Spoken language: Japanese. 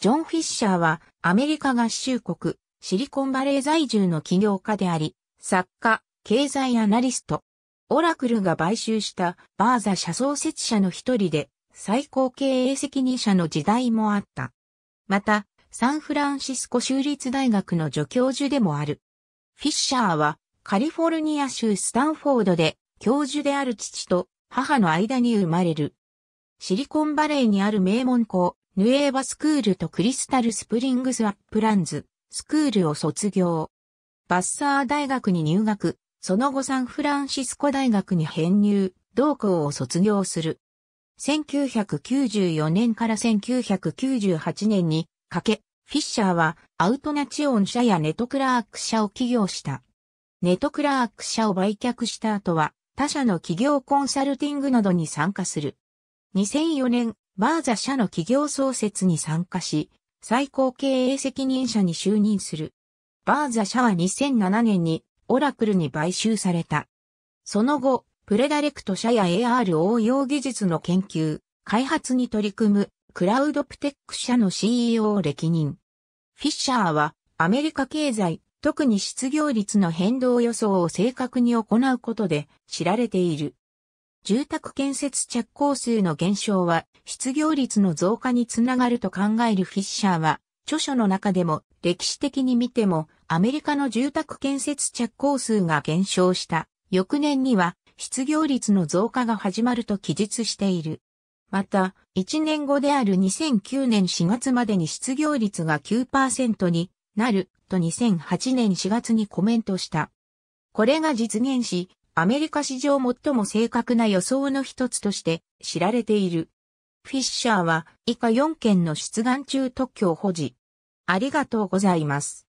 ジョン・フィッシャーはアメリカ合衆国シリコンバレー在住の起業家であり、作家、経済アナリスト。オラクルが買収したバーザ社創設者の一人で最高経営責任者の時代もあった。また、サンフランシスコ州立大学の助教授でもある。フィッシャーはカリフォルニア州スタンフォードで教授である父と母の間に生まれる。シリコンバレーにある名門校、ヌエーバスクールとクリスタルスプリングスアップランズ、スクールを卒業。バッサー大学に入学、その後サンフランシスコ大学に編入、同校を卒業する。1994年から1998年にかけ、フィッシャーはアウトナチオン社やネトクラーク社を起業した。ネトクラーク社を売却した後は他社の企業コンサルティングなどに参加する。2004年、バーザ社の企業創設に参加し、最高経営責任者に就任する。バーザ社は2007年にオラクルに買収された。その後、プレダレクト社や AR 応用技術の研究、開発に取り組むクラウドプテック社の CEO を歴任。フィッシャーはアメリカ経済、特に失業率の変動予想を正確に行うことで知られている。住宅建設着工数の減少は失業率の増加につながると考えるフィッシャーは、著書の中でも歴史的に見てもアメリカの住宅建設着工数が減少した翌年には失業率の増加が始まると記述している。また、1年後である2009年4月までに失業率が9%になると2008年4月にコメントした。これが実現し、アメリカ史上最も正確な予想の一つとして知られている。フィッシャーは以下4件の出願中特許を保持。ありがとうございます。